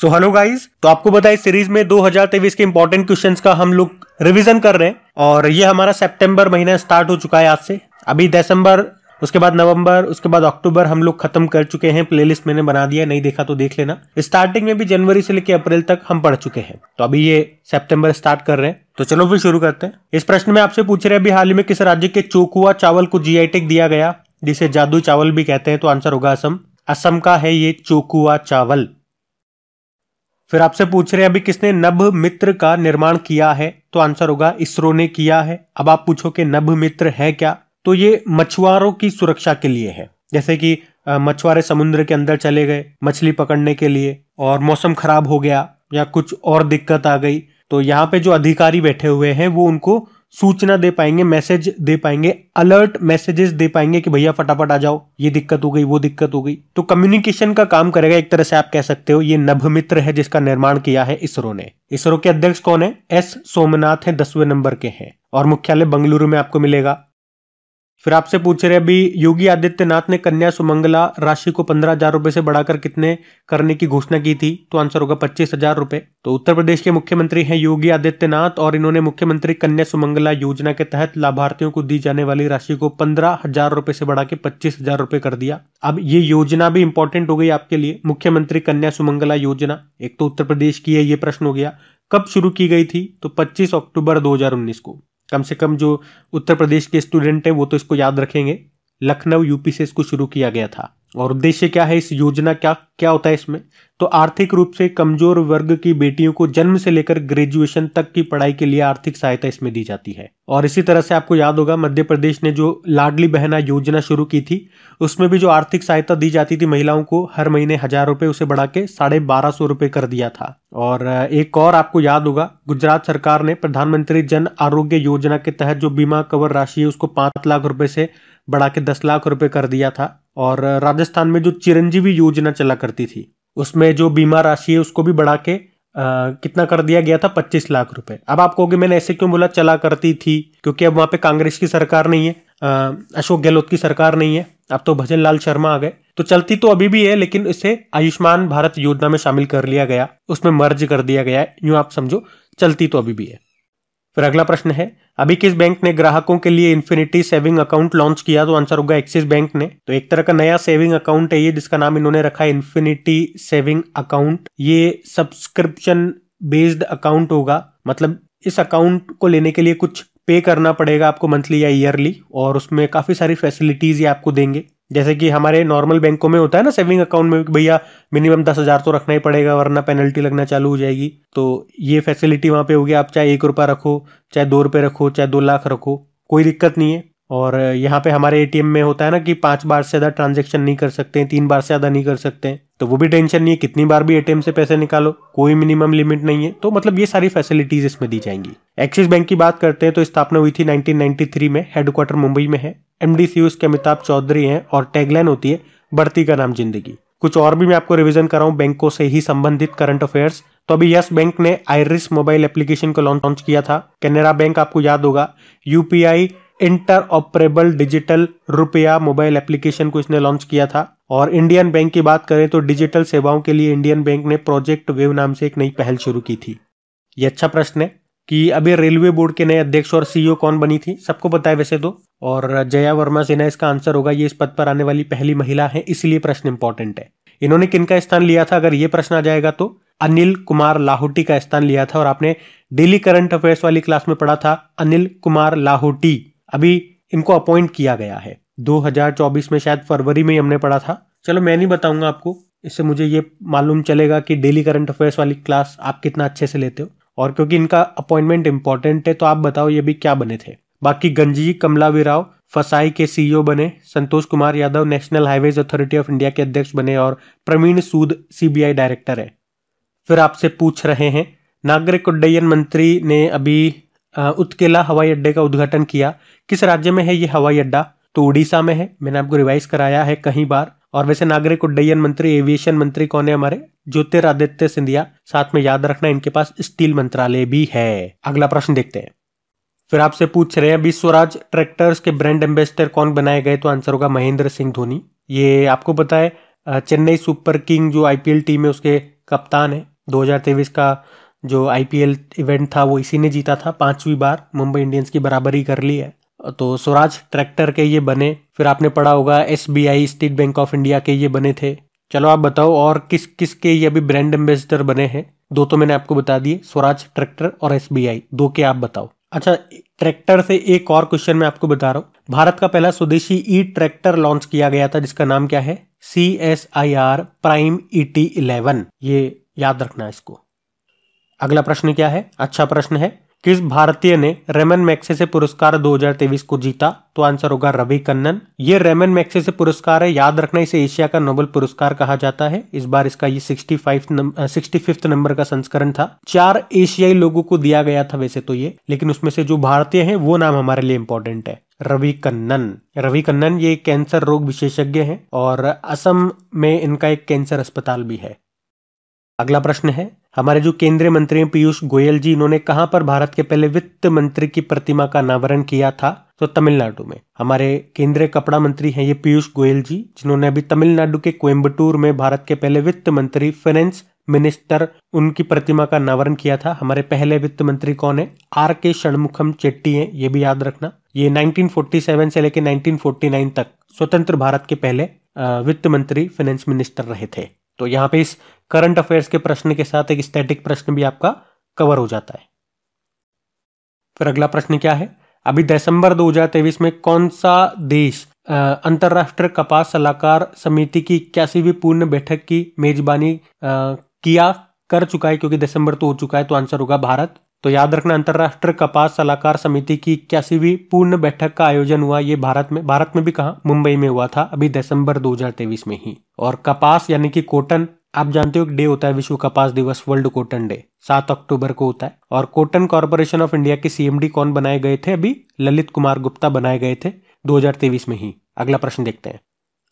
so hello guys तो आपको बताए सीरीज में 2023 के इंपॉर्टेंट क्वेश्चन का हम लोग रिविजन कर रहे हैं और ये हमारा सेप्टेम्बर महीना स्टार्ट हो चुका है आज से अभी दिसंबर उसके बाद नवंबर उसके बाद अक्टूबर हम लोग खत्म कर चुके हैं प्लेलिस्ट मैंने बना दिया नहीं देखा तो देख लेना स्टार्टिंग में भी जनवरी से लेकर अप्रैल तक हम पढ़ चुके हैं तो अभी ये सितंबर स्टार्ट कर रहे हैं तो चलो फिर शुरू करते हैं इस प्रश्न में आपसे पूछ रहे हैं अभी हाल ही में किस राज्य के चोकुआ चावल को आई टेक दिया गया जिसे जादू चावल भी कहते हैं तो आंसर होगा असम असम का है ये चोकुआ चावल फिर आपसे पूछ रहे हैं अभी किसने नभ मित्र का निर्माण किया है तो आंसर होगा इसरो ने किया है अब आप पूछो कि नभ मित्र है क्या तो ये मछुआरों की सुरक्षा के लिए है जैसे कि मछुआरे समुद्र के अंदर चले गए मछली पकड़ने के लिए और मौसम खराब हो गया या कुछ और दिक्कत आ गई तो यहाँ पे जो अधिकारी बैठे हुए हैं वो उनको सूचना दे पाएंगे मैसेज दे पाएंगे अलर्ट मैसेजेस दे पाएंगे कि भैया फटाफट आ जाओ ये दिक्कत हो गई वो दिक्कत हो गई तो कम्युनिकेशन का काम करेगा एक तरह से आप कह सकते हो ये नभ मित्र है जिसका निर्माण किया है इसरो ने इसरो के अध्यक्ष कौन है एस सोमनाथ है दसवें नंबर के हैं और मुख्यालय बंगलुरु में आपको मिलेगा फिर आपसे पूछ रहे अभी योगी आदित्यनाथ ने कन्या सुमंगला राशि को पंद्रह हजार रुपये से बढ़ाकर कितने करने की घोषणा की थी तो आंसर होगा पच्चीस हजार रुपए तो उत्तर प्रदेश के मुख्यमंत्री हैं योगी आदित्यनाथ और इन्होंने मुख्यमंत्री कन्या सुमंगला योजना के तहत लाभार्थियों को दी जाने वाली राशि को पंद्रह हजार रुपये से बढ़ा के पच्चीस हजार रुपए कर दिया अब ये योजना भी इंपॉर्टेंट हो गई आपके लिए मुख्यमंत्री कन्या सुमंगला योजना एक तो उत्तर प्रदेश की है ये प्रश्न हो गया कब शुरू की गई थी तो पच्चीस अक्टूबर दो को कम से कम जो उत्तर प्रदेश के स्टूडेंट हैं वो तो इसको याद रखेंगे लखनऊ यूपी से इसको शुरू किया गया था और उद्देश्य क्या है इस योजना का क्या होता है इसमें तो आर्थिक रूप से कमजोर वर्ग की बेटियों को जन्म से लेकर ग्रेजुएशन तक की पढ़ाई के लिए आर्थिक सहायता इसमें दी जाती है और इसी तरह से आपको याद होगा मध्य प्रदेश ने जो लाडली बहना योजना शुरू की थी उसमें भी जो आर्थिक सहायता दी जाती थी महिलाओं को हर महीने हजार रुपए उसे बढ़ा के साढ़े बारह सौ रुपए कर दिया था और एक और आपको याद होगा गुजरात सरकार ने प्रधानमंत्री जन आरोग्य योजना के तहत जो बीमा कवर राशि है उसको पांच लाख रुपए से बढ़ा के दस लाख रुपए कर दिया था और राजस्थान में जो चिरंजीवी योजना चला कर करती थी उसमें जो बीमा राशि है उसको भी बढ़ा के आ, कितना कर दिया गया था पच्चीस लाख रुपए अब आप कहोगे मैंने ऐसे क्यों बोला चला करती थी क्योंकि अब वहां पे कांग्रेस की सरकार नहीं है अशोक गहलोत की सरकार नहीं है अब तो भजन लाल शर्मा आ गए तो चलती तो अभी भी है लेकिन इसे आयुष्मान भारत योजना में शामिल कर लिया गया उसमें मर्ज कर दिया गया है यूं आप समझो चलती तो अभी भी है फिर अगला प्रश्न है अभी किस बैंक ने ग्राहकों के लिए इन्फिनिटी सेविंग अकाउंट लॉन्च किया तो आंसर होगा एक्सिस बैंक ने तो एक तरह का नया सेविंग अकाउंट है ये जिसका नाम इन्होंने रखा है इन्फिनिटी सेविंग अकाउंट ये सब्सक्रिप्शन बेस्ड अकाउंट होगा मतलब इस अकाउंट को लेने के लिए कुछ पे करना पड़ेगा आपको मंथली या ईयरली और उसमें काफ़ी सारी फैसिलिटीज ये आपको देंगे जैसे कि हमारे नॉर्मल बैंकों में होता है ना सेविंग अकाउंट में भैया मिनिमम दस हज़ार तो रखना ही पड़ेगा वरना पेनल्टी लगना चालू हो जाएगी तो ये फैसिलिटी वहाँ पे होगी आप चाहे एक रुपया रखो चाहे दो रुपये रखो चाहे दो लाख रखो कोई दिक्कत नहीं है और यहाँ पे हमारे एटीएम में होता है ना कि पांच बार से ज़्यादा ट्रांजेक्शन नहीं कर सकते हैं तीन बार से ज़्यादा नहीं कर सकते हैं तो वो भी टेंशन नहीं है कितनी बार भी एटीएम से पैसे निकालो कोई मिनिमम लिमिट नहीं है तो मतलब ये सारी फैसिलिटीज इसमें दी जाएंगी एक्सिस बैंक की बात करते हैं तो स्थापना हुई थी नाइनटीन में हेडक्वार्टर मुंबई में है एमडीसी उसके अमिताभ चौधरी है और टैगलाइन होती है बढ़ती का नाम जिंदगी कुछ और भी मैं आपको रिविजन कराऊं बैंकों से ही संबंधित करंट अफेयर्स तो अभी यस बैंक ने आयरिस मोबाइल एप्लीकेशन को लॉन्च किया था कैनरा बैंक आपको याद होगा यूपीआई इंटरऑपरेबल डिजिटल रुपया मोबाइल एप्लीकेशन को इसने लॉन्च किया था और इंडियन बैंक की बात करें तो डिजिटल सेवाओं के लिए इंडियन बैंक ने प्रोजेक्ट वेव नाम से एक नई पहल शुरू की थी ये अच्छा प्रश्न है कि अभी रेलवे बोर्ड के नए अध्यक्ष और सीईओ e कौन बनी थी सबको बताया वैसे तो और जया वर्मा सिन्हा इसका आंसर होगा ये इस पद पर आने वाली पहली महिला है इसलिए प्रश्न इंपॉर्टेंट है इन्होंने किनका स्थान लिया था अगर ये प्रश्न आ जाएगा तो अनिल कुमार लाहौटी का स्थान लिया था और आपने डेली करंट अफेयर्स वाली क्लास में पढ़ा था अनिल कुमार लाहौटी अभी इनको अपॉइंट किया गया है 2024 में शायद फरवरी में ही हमने पढ़ा था चलो मैं नहीं बताऊंगा आपको इससे मुझे ये मालूम चलेगा कि डेली करंट अफेयर्स वाली क्लास आप कितना अच्छे से लेते हो और क्योंकि इनका अपॉइंटमेंट इंपॉर्टेंट है तो आप बताओ ये भी क्या बने थे बाकी गंजी कमला विराव फसाई के सीईओ e बने Santosh Kumar Yadav national highways authority of India के अध्यक्ष बने और प्रवीण सूद सीबीआई डायरेक्टर है फिर आपसे पूछ रहे हैं नागरिक उड्डयन मंत्री ने अभी उत्केला हवाई अड्डे का उद्घाटन किया किस राज्य में है ये हवाई अड्डा तो उड़ीसा में है मैंने आपको रिवाइज कराया है कहीं बार और वैसे नागरिक उड्डयन मंत्री एविएशन मंत्री कौन है हमारे ज्योतिरादित्य सिंधिया साथ में याद रखना इनके पास स्टील मंत्रालय भी है अगला प्रश्न देखते हैं फिर आपसे पूछ रहे हैं विश्वराज ट्रैक्टर्स के ब्रांड एम्बेसडर कौन बनाए गए तो आंसर होगा महेंद्र सिंह धोनी ये आपको बताए चेन्नई सुपर किंग जो आईपीएल टीम है उसके कप्तान है दो का जो आईपीएल इवेंट था वो इसी ने जीता था पांचवी बार मुंबई इंडियंस की बराबरी कर ली है तो स्वराज ट्रैक्टर के ये बने फिर आपने पढ़ा होगा S state bank of India के ये बने थे चलो आप बताओ और किस किस के ये अभी ब्रांड एम्बेसडर बने हैं दो तो मैंने आपको बता दिए स्वराज ट्रैक्टर और एस दो के आप बताओ अच्छा ट्रैक्टर से एक और क्वेश्चन मैं आपको बता रहा हूँ भारत का पहला स्वदेशी ई ट्रैक्टर लॉन्च किया गया था जिसका नाम क्या है C S I R prime E T eleven ये याद रखना इसको अगला प्रश्न क्या है अच्छा प्रश्न है किस भारतीय ने रेमन से पुरस्कार 2023 को जीता तो आंसर होगा रवि कन्नन ये रेमन से पुरस्कार है याद रखना इसे एशिया का नोबेल पुरस्कार कहा जाता है इस बार इसका ये सिक्सटी फिफ्थ नंबर का संस्करण था चार एशियाई लोगों को दिया गया था वैसे तो ये लेकिन उसमें से जो भारतीय है वो नाम हमारे लिए इम्पोर्टेंट है रवि कन्नन रवि कन्नन ये कैंसर रोग विशेषज्ञ हैं और असम में इनका एक कैंसर अस्पताल भी है अगला प्रश्न है हमारे जो केंद्रीय मंत्री हैं पीयूष गोयल जी इन्होंने कहां पर भारत के पहले वित्त मंत्री की प्रतिमा का अनावरण किया था तो तमिलनाडु में हमारे केंद्रीय कपड़ा मंत्री हैं ये पीयूष गोयल जी जिन्होंने अभी तमिलनाडु के कोयम्बटूर में भारत के पहले वित्त मंत्री फाइनेंस मिनिस्टर उनकी प्रतिमा का अनावरण किया था हमारे पहले वित्त मंत्री कौन है आर के षणमुखम चेट्टी हैं ये भी याद रखना ये 1947 से लेकर 1949 तक स्वतंत्र भारत के पहले वित्त मंत्री फाइनेंस मिनिस्टर रहे थे तो यहाँ पे इस करंट अफेयर्स के प्रश्न के साथ एक स्टैटिक प्रश्न भी आपका कवर हो जाता है फिर अगला प्रश्न क्या है अभी दिसंबर 2023 में कौन सा देश अंतर्राष्ट्रीय कपास सलाहकार समिति की इक्यासीवी पूर्ण बैठक की मेजबानी किया कर चुका है क्योंकि दिसंबर तो हो चुका है तो आंसर होगा भारत तो याद रखना अंतर्राष्ट्रीय कपास सलाहकार समिति की भी पूर्ण बैठक का आयोजन हुआ ये भारत में भारत में भी कहा मुंबई में हुआ था अभी दिसंबर 2023 में ही और कपास यानी कि कॉटन आप जानते हो एक डे होता है विश्व कपास दिवस वर्ल्ड कॉटन डे सात अक्टूबर को होता है और कॉटन कॉरपोरेशन ऑफ इंडिया के सीएमडी कौन बनाए गए थे अभी ललित कुमार गुप्ता बनाए गए थे 2023 में ही अगला प्रश्न देखते हैं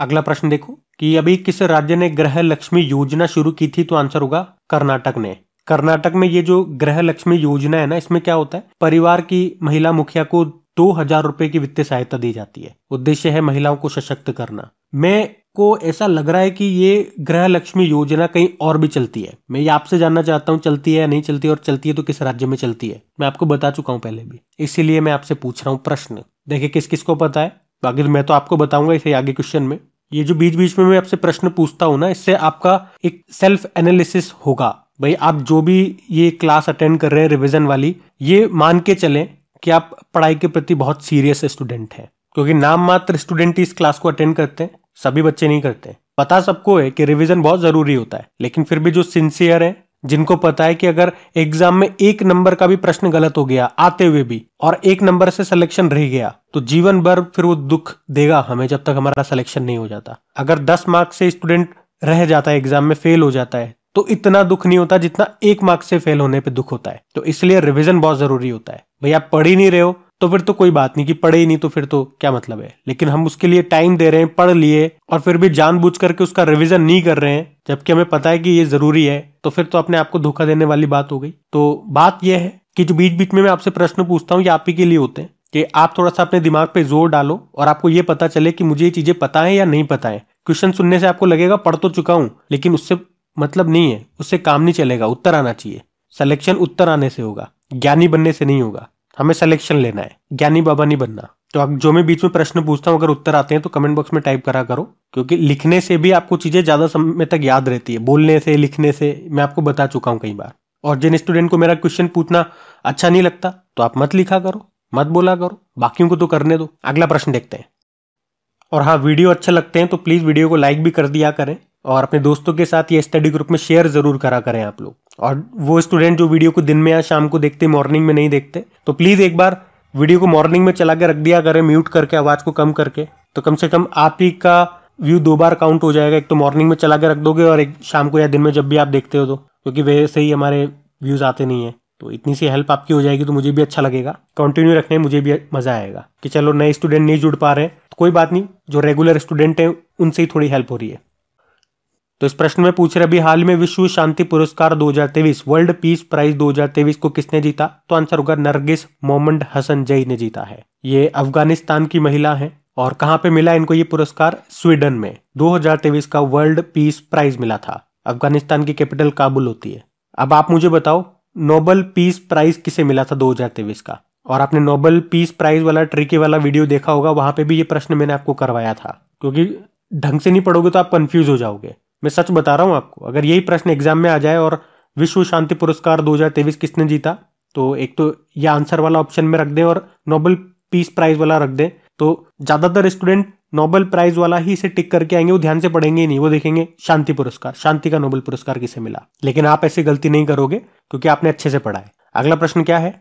अगला प्रश्न देखो कि अभी किस राज्य ने ग्रह लक्ष्मी योजना शुरू की थी तो आंसर होगा कर्नाटक ने कर्नाटक में ये जो गृह लक्ष्मी योजना है ना इसमें क्या होता है परिवार की महिला मुखिया को दो हजार रुपए की वित्तीय सहायता दी जाती है उद्देश्य है महिलाओं को सशक्त करना मैं को ऐसा लग रहा है कि ये गृह लक्ष्मी योजना कहीं और भी चलती है मैं ये आपसे जानना चाहता हूँ चलती है या नहीं चलती है और चलती है तो किस राज्य में चलती है मैं आपको बता चुका हूँ पहले भी इसीलिए मैं आपसे पूछ रहा हूँ प्रश्न देखिए किस किस को पता है बाकी तो मैं तो आपको बताऊंगा इसे आगे क्वेश्चन में ये जो बीच बीच में मैं आपसे प्रश्न पूछता हूँ ना इससे आपका एक सेल्फ एनालिसिस होगा भाई आप जो भी ये क्लास अटेंड कर रहे हैं रिविज़न वाली ये मान के चलें कि आप पढ़ाई के प्रति बहुत सीरियस स्टूडेंट हैं क्योंकि नाम मात्र स्टूडेंट इस क्लास को अटेंड करते हैं सभी बच्चे नहीं करते पता सबको है कि रिविज़न बहुत ज़रूरी होता है लेकिन फिर भी जो सिंसियर हैं जिनको पता है कि अगर एग्जाम में एक नंबर का भी प्रश्न गलत हो गया आते हुए भी और एक नंबर से सिलेक्शन रह गया तो जीवन भर फिर वो दुख देगा हमें जब तक हमारा सिलेक्शन नहीं हो जाता अगर दस मार्क्स से स्टूडेंट रह जाता है एग्जाम में फेल हो जाता है तो इतना दुख नहीं होता जितना एक मार्क्स से फेल होने पे दुख होता है तो इसलिए रिविजन बहुत जरूरी होता है भाई आप पढ़ ही नहीं रहे हो तो फिर तो कोई बात नहीं कि पढ़े ही नहीं तो फिर तो क्या मतलब है लेकिन हम उसके लिए टाइम दे रहे हैं पढ़ लिए और फिर भी जानबूझ करके उसका रिविजन नहीं कर रहे हैं जबकि हमें पता है कि ये जरूरी है तो फिर तो अपने आपको धोखा देने वाली बात हो गई तो बात यह है कि जो बीच बीच में मैं आपसे प्रश्न पूछता हूँ ये आप ही के लिए होते हैं कि आप थोड़ा सा अपने दिमाग पे जोर डालो और आपको ये पता चले कि मुझे ये चीजें पता है या नहीं पता है क्वेश्चन सुनने से आपको लगेगा पढ़ तो चुका हूँ लेकिन उससे मतलब नहीं है उससे काम नहीं चलेगा उत्तर आना चाहिए सिलेक्शन उत्तर आने से होगा ज्ञानी बनने से नहीं होगा हमें सिलेक्शन लेना है ज्ञानी बाबा नहीं बनना तो अब जो मैं बीच में प्रश्न पूछता हूँ अगर उत्तर आते हैं तो कमेंट बॉक्स में टाइप करा करो क्योंकि लिखने से भी आपको चीज़ें ज़्यादा समय तक याद रहती है बोलने से लिखने से मैं आपको बता चुका हूँ कई बार और जिन स्टूडेंट को मेरा क्वेश्चन पूछना अच्छा नहीं लगता तो आप मत लिखा करो मत बोला करो बाकियों को तो करने दो अगला प्रश्न देखते हैं और हाँ वीडियो अच्छे लगते हैं तो प्लीज़ वीडियो को लाइक भी कर दिया करें और अपने दोस्तों के साथ ये स्टडी ग्रुप में शेयर ज़रूर करा करें आप लोग और वो स्टूडेंट जो वीडियो को दिन में या शाम को देखते मॉर्निंग में नहीं देखते तो प्लीज़ एक बार वीडियो को मॉर्निंग में चला के रख दिया करें म्यूट करके आवाज़ को कम करके तो कम से कम आप ही का व्यू दो बार काउंट हो जाएगा एक तो मॉर्निंग में चला के रख दोगे और एक शाम को या दिन में जब भी आप देखते हो तो क्योंकि वैसे ही हमारे व्यूज़ आते नहीं है तो इतनी सी हेल्प आपकी हो जाएगी तो मुझे भी अच्छा लगेगा कंटिन्यू रखने में मुझे भी मज़ा आएगा कि चलो नए स्टूडेंट नहीं जुड़ पा रहे हैं तो कोई बात नहीं जो रेगुलर स्टूडेंट हैं उनसे ही थोड़ी हेल्प हो रही है तो इस प्रश्न में पूछ रहे अभी हाल में विश्व शांति पुरस्कार 2023 वर्ल्ड पीस प्राइज 2023 को किसने जीता तो आंसर होगा नरगिस मोमंड हसन जई ने जीता है ये अफगानिस्तान की महिला है और कहां पे मिला इनको ये पुरस्कार स्वीडन में 2023 का वर्ल्ड पीस प्राइज मिला था अफगानिस्तान की कैपिटल काबुल होती है अब आप मुझे बताओ नोबल पीस प्राइज किसे मिला था दो का और आपने नोबल पीस प्राइज वाला ट्रिकी वाला वीडियो देखा होगा वहां पे भी ये प्रश्न मैंने आपको करवाया था क्योंकि ढंग से नहीं पढ़ोगे तो आप कंफ्यूज हो जाओगे मैं सच बता रहा हूं आपको अगर यही प्रश्न एग्जाम में आ जाए और विश्व शांति पुरस्कार 2023 किसने जीता तो एक तो ये आंसर वाला ऑप्शन में रख दें और नोबेल पीस प्राइज वाला रख दें तो ज़्यादातर स्टूडेंट नोबेल प्राइज वाला ही इसे टिक करके आएंगे वो ध्यान से पढ़ेंगे ही नहीं वो देखेंगे शांति पुरस्कार शांति का नोबेल पुरस्कार किसे मिला लेकिन आप ऐसी गलती नहीं करोगे क्योंकि आपने अच्छे से पढ़ा है अगला प्रश्न क्या है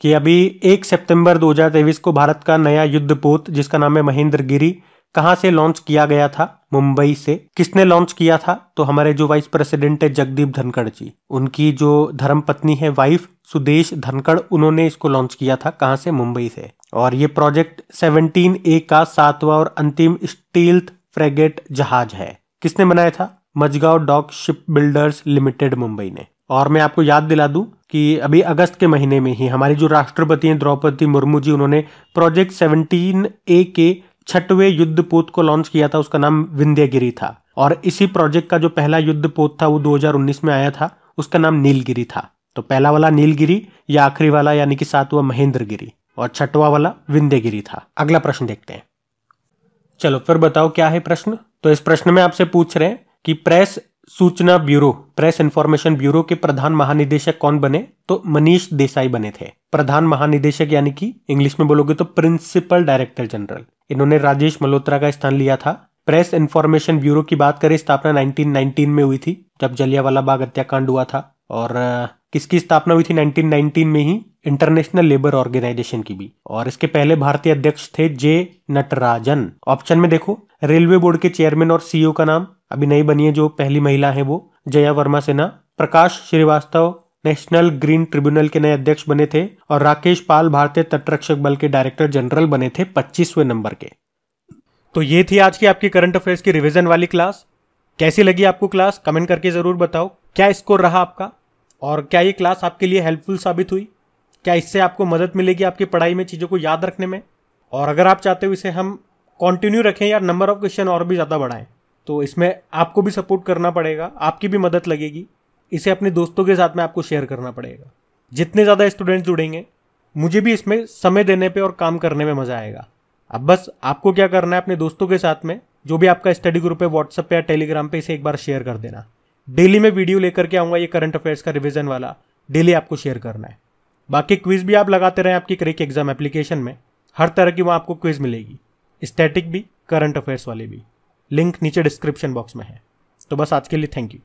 कि अभी एक सितंबर 2023 को भारत का नया युद्ध पोत जिसका नाम है महेंद्र गिरी कहाँ से लॉन्च किया गया था मुंबई से किसने लॉन्च किया था तो हमारे जो वाइस प्रेसिडेंट है जगदीप धनखड़ जी उनकी जो धर्म पत्नी है वाइफ सुदेश धनखड़ उन्होंने इसको लॉन्च किया था कहाँ से मुंबई से और ये प्रोजेक्ट 17 ए का सातवां और अंतिम स्टील फ्रेगेट जहाज है किसने बनाया था Mazagon dock ship builders limited Mumbai ने और मैं आपको याद दिला दूं कि अभी अगस्त के महीने में ही हमारी जो राष्ट्रपति हैं द्रौपदी मुर्मू जी उन्होंने प्रोजेक्ट 17 ए के युद्ध पोत को लॉन्च किया था उसका नाम विंध्यगिरी था और इसी प्रोजेक्ट का जो पहला पोत था वो 2019 में आया था उसका नाम नीलगिरी था तो पहला वाला नीलगिरी या आखिरी वाला यानी कि सातवा महेंद्रगिरी और छठवा वाला विंध्यगिरी था अगला प्रश्न देखते हैं चलो फिर बताओ क्या है प्रश्न तो इस प्रश्न में आपसे पूछ रहे हैं कि प्रेस सूचना ब्यूरो प्रेस इंफॉर्मेशन ब्यूरो के प्रधान महानिदेशक कौन बने तो मनीष देसाई बने थे प्रधान महानिदेशक यानी कि इंग्लिश में बोलोगे तो प्रिंसिपल डायरेक्टर जनरल इन्होंने राजेश मल्होत्रा का स्थान लिया था प्रेस इंफॉर्मेशन ब्यूरो की बात करें स्थापना 1919 में हुई थी जब जलियावाला बाग हत्याकांड हुआ था और किसकी स्थापना हुई थी 1919 में ही इंटरनेशनल लेबर ऑर्गेनाइजेशन की भी और इसके पहले भारतीय अध्यक्ष थे जे नटराजन ऑप्शन में देखो रेलवे बोर्ड के चेयरमैन और सीईओ का नाम अभी नई बनी है जो पहली महिला है वो Jaya Varma Sinha Prakash Srivastava national green tribunal के नए अध्यक्ष बने थे और राकेश पाल भारतीय तटरक्षक बल के डायरेक्टर जनरल बने थे पच्चीसवें नंबर के तो ये थी आज की आपकी करंट अफेयर्स की रिवीजन वाली क्लास कैसी लगी आपको क्लास कमेंट करके जरूर बताओ क्या स्कोर रहा आपका और क्या ये क्लास आपके लिए हेल्पफुल साबित हुई क्या इससे आपको मदद मिलेगी आपकी पढ़ाई में चीज़ों को याद रखने में और अगर आप चाहते हो इसे हम कंटिन्यू रखें या नंबर ऑफ क्वेश्चन और भी ज़्यादा बढ़ाएं तो इसमें आपको भी सपोर्ट करना पड़ेगा आपकी भी मदद लगेगी इसे अपने दोस्तों के साथ में आपको शेयर करना पड़ेगा जितने ज़्यादा स्टूडेंट्स जुड़ेंगे मुझे भी इसमें समय देने पर और काम करने में मज़ा आएगा अब बस आपको क्या करना है अपने दोस्तों के साथ में जो भी आपका स्टडी ग्रुप है व्हाट्सएप पे या टेलीग्राम पे इसे एक बार शेयर कर देना डेली मैं वीडियो लेकर के आऊंगा ये करंट अफेयर्स का रिविजन वाला डेली आपको शेयर करना है बाकी क्विज भी आप लगाते रहें आपकी क्रिक एग्जाम एप्लीकेशन में हर तरह की वहाँ आपको क्विज मिलेगी स्टैटिक भी करंट अफेयर्स वाले भी लिंक नीचे डिस्क्रिप्शन बॉक्स में है तो बस आज के लिए थैंक यू